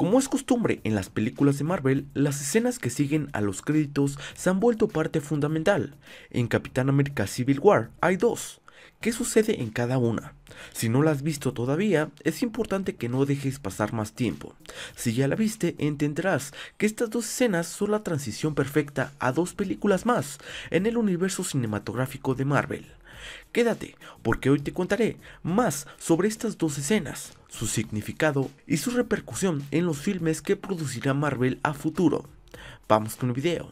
Como es costumbre en las películas de Marvel, las escenas que siguen a los créditos se han vuelto parte fundamental. En Capitán América Civil War hay dos, ¿Qué sucede en cada una? Si no la has visto todavía, es importante que no dejes pasar más tiempo. Si ya la viste, entenderás que estas dos escenas son la transición perfecta a dos películas más en el universo cinematográfico de Marvel. Quédate, porque hoy te contaré más sobre estas dos escenas, su significado y su repercusión en los filmes que producirá Marvel a futuro. Vamos con el video.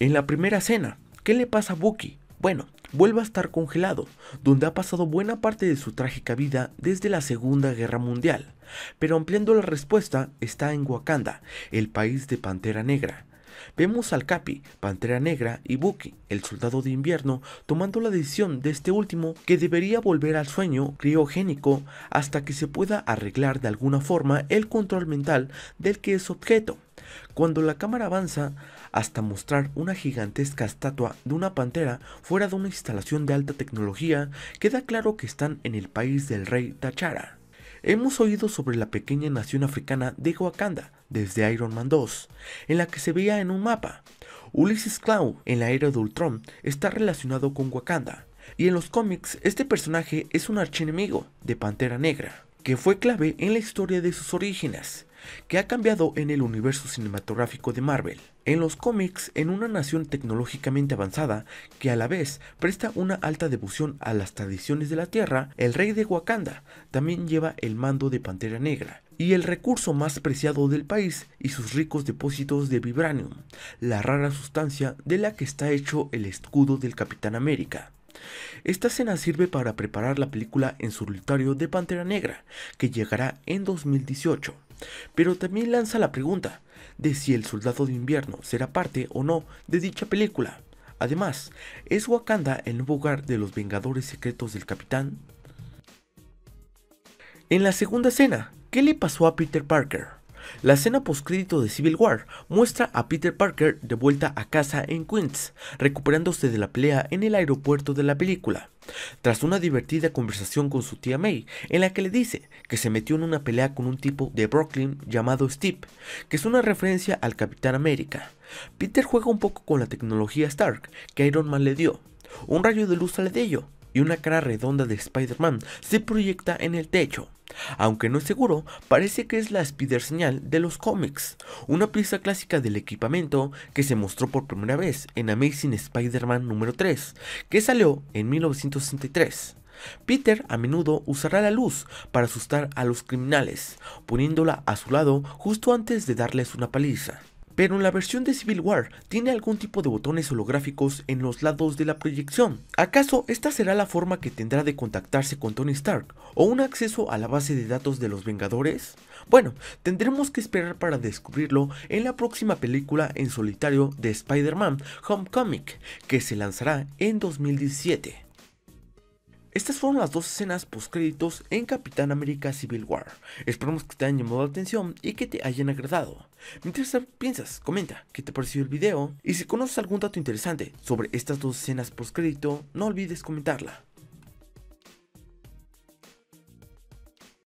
En la primera escena, ¿qué le pasa a Bucky? Bueno, vuelve a estar congelado, donde ha pasado buena parte de su trágica vida desde la Segunda Guerra Mundial. Pero ampliando la respuesta, está en Wakanda, el país de Pantera Negra, Vemos al Capi, Pantera Negra y Buki, el soldado de invierno, tomando la decisión de este último que debería volver al sueño criogénico hasta que se pueda arreglar de alguna forma el control mental del que es objeto. Cuando la cámara avanza hasta mostrar una gigantesca estatua de una pantera fuera de una instalación de alta tecnología, queda claro que están en el país del rey Tachara. Hemos oído sobre la pequeña nación africana de Wakanda desde Iron Man 2, en la que se veía en un mapa. Ulysses Claw en la era de Ultron está relacionado con Wakanda, y en los cómics este personaje es un archienemigo de Pantera Negra, que fue clave en la historia de sus orígenes que ha cambiado en el universo cinematográfico de Marvel. En los cómics, en una nación tecnológicamente avanzada que a la vez presta una alta devoción a las tradiciones de la Tierra, el rey de Wakanda también lleva el mando de Pantera Negra y el recurso más preciado del país y sus ricos depósitos de vibranium, la rara sustancia de la que está hecho el escudo del Capitán América. Esta escena sirve para preparar la película en solitario de Pantera Negra, que llegará en 2018, pero también lanza la pregunta de si el Soldado de Invierno será parte o no de dicha película. Además, ¿es Wakanda el nuevo hogar de los Vengadores Secretos del Capitán? En la segunda escena, ¿qué le pasó a Peter Parker? La escena postcrédito de Civil War muestra a Peter Parker de vuelta a casa en Queens, recuperándose de la pelea en el aeropuerto de la película, tras una divertida conversación con su tía May, en la que le dice que se metió en una pelea con un tipo de Brooklyn llamado Steve, que es una referencia al Capitán América. Peter juega un poco con la tecnología Stark que Iron Man le dio. Un rayo de luz sale de ello, y una cara redonda de Spider-Man se proyecta en el techo. Aunque no es seguro, parece que es la spider señal de los cómics, una pieza clásica del equipamiento que se mostró por primera vez en Amazing Spider-Man número 3, que salió en 1963. Peter a menudo usará la luz para asustar a los criminales, poniéndola a su lado justo antes de darles una paliza. Pero en la versión de Civil War tiene algún tipo de botones holográficos en los lados de la proyección. ¿Acaso esta será la forma que tendrá de contactarse con Tony Stark o un acceso a la base de datos de los Vengadores? Bueno, tendremos que esperar para descubrirlo en la próxima película en solitario de Spider-Man Homecoming, que se lanzará en 2017. Estas fueron las dos escenas postcréditos en Capitán América Civil War. Esperamos que te hayan llamado la atención y que te hayan agradado. Mientras piensas, comenta qué te pareció el video y si conoces algún dato interesante sobre estas dos escenas crédito no olvides comentarla.